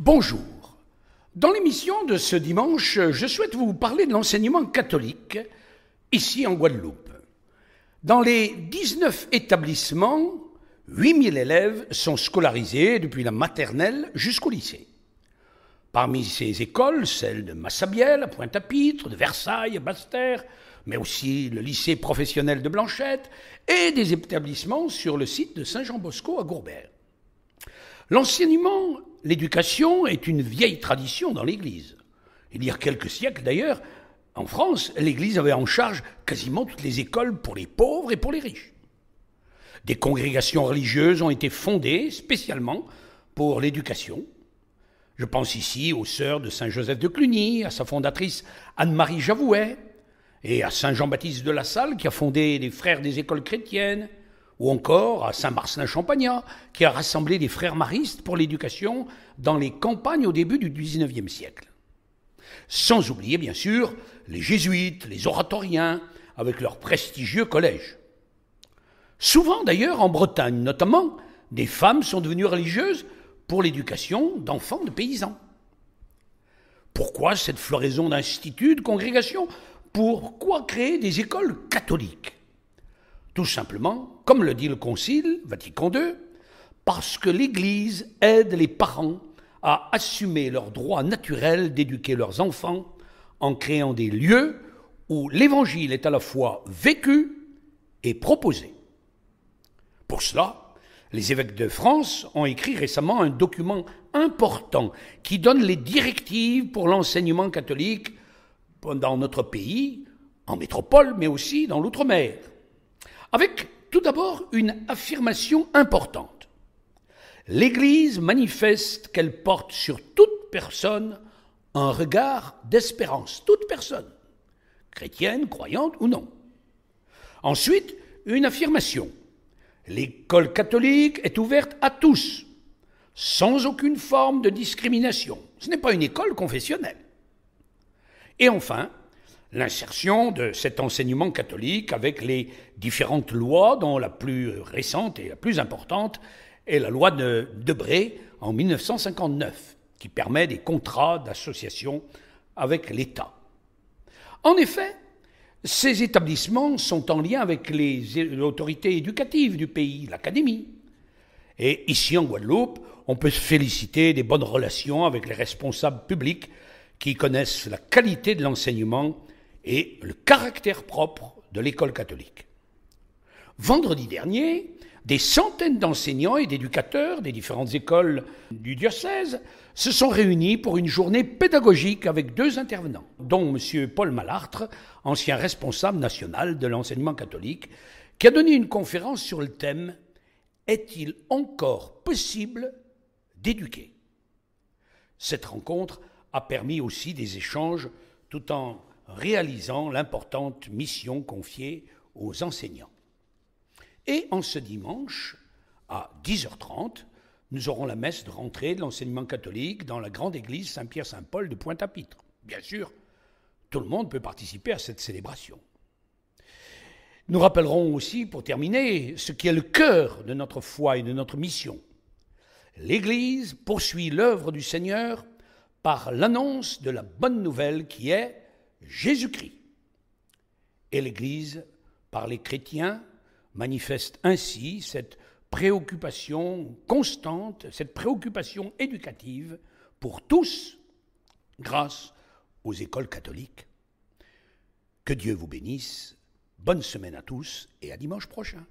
Bonjour. Dans l'émission de ce dimanche, je souhaite vous parler de l'enseignement catholique ici en Guadeloupe. Dans les 19 établissements, 8000 élèves sont scolarisés depuis la maternelle jusqu'au lycée. Parmi ces écoles, celles de Massabielle, à Pointe-à-Pitre, de Versailles, à basse mais aussi le lycée professionnel de Blanchette et des établissements sur le site de Saint-Jean-Bosco à Gourbert. L'enseignement l'éducation est une vieille tradition dans l'Église. Il y a quelques siècles d'ailleurs, en France, l'Église avait en charge quasiment toutes les écoles pour les pauvres et pour les riches. Des congrégations religieuses ont été fondées spécialement pour l'éducation. Je pense ici aux sœurs de Saint-Joseph de Cluny, à sa fondatrice Anne-Marie Javouet, et à Saint Jean-Baptiste de La Salle qui a fondé les frères des écoles chrétiennes ou encore à Saint-Marcelin-Champagnat, qui a rassemblé des frères maristes pour l'éducation dans les campagnes au début du XIXe siècle. Sans oublier, bien sûr, les jésuites, les oratoriens, avec leurs prestigieux collèges. Souvent, d'ailleurs, en Bretagne notamment, des femmes sont devenues religieuses pour l'éducation d'enfants de paysans. Pourquoi cette floraison d'instituts, de congrégations Pourquoi créer des écoles catholiques tout simplement, comme le dit le Concile Vatican II, parce que l'Église aide les parents à assumer leur droit naturel d'éduquer leurs enfants en créant des lieux où l'Évangile est à la fois vécu et proposé. Pour cela, les évêques de France ont écrit récemment un document important qui donne les directives pour l'enseignement catholique dans notre pays, en métropole, mais aussi dans l'outre-mer avec tout d'abord une affirmation importante. L'Église manifeste qu'elle porte sur toute personne un regard d'espérance, toute personne, chrétienne, croyante ou non. Ensuite, une affirmation. L'école catholique est ouverte à tous, sans aucune forme de discrimination. Ce n'est pas une école confessionnelle. Et enfin, l'insertion de cet enseignement catholique avec les différentes lois, dont la plus récente et la plus importante est la loi de Debré en 1959, qui permet des contrats d'association avec l'État. En effet, ces établissements sont en lien avec les autorités éducatives du pays, l'académie. Et ici en Guadeloupe, on peut se féliciter des bonnes relations avec les responsables publics qui connaissent la qualité de l'enseignement et le caractère propre de l'école catholique. Vendredi dernier, des centaines d'enseignants et d'éducateurs des différentes écoles du diocèse se sont réunis pour une journée pédagogique avec deux intervenants, dont M. Paul Malartre, ancien responsable national de l'enseignement catholique, qui a donné une conférence sur le thème Est-il encore possible d'éduquer Cette rencontre a permis aussi des échanges tout en réalisant l'importante mission confiée aux enseignants. Et en ce dimanche, à 10h30, nous aurons la messe de rentrée de l'enseignement catholique dans la grande église Saint-Pierre-Saint-Paul de Pointe-à-Pitre. Bien sûr, tout le monde peut participer à cette célébration. Nous rappellerons aussi, pour terminer, ce qui est le cœur de notre foi et de notre mission. L'Église poursuit l'œuvre du Seigneur par l'annonce de la bonne nouvelle qui est Jésus-Christ. Et l'Église, par les chrétiens, manifeste ainsi cette préoccupation constante, cette préoccupation éducative pour tous grâce aux écoles catholiques. Que Dieu vous bénisse, bonne semaine à tous et à dimanche prochain.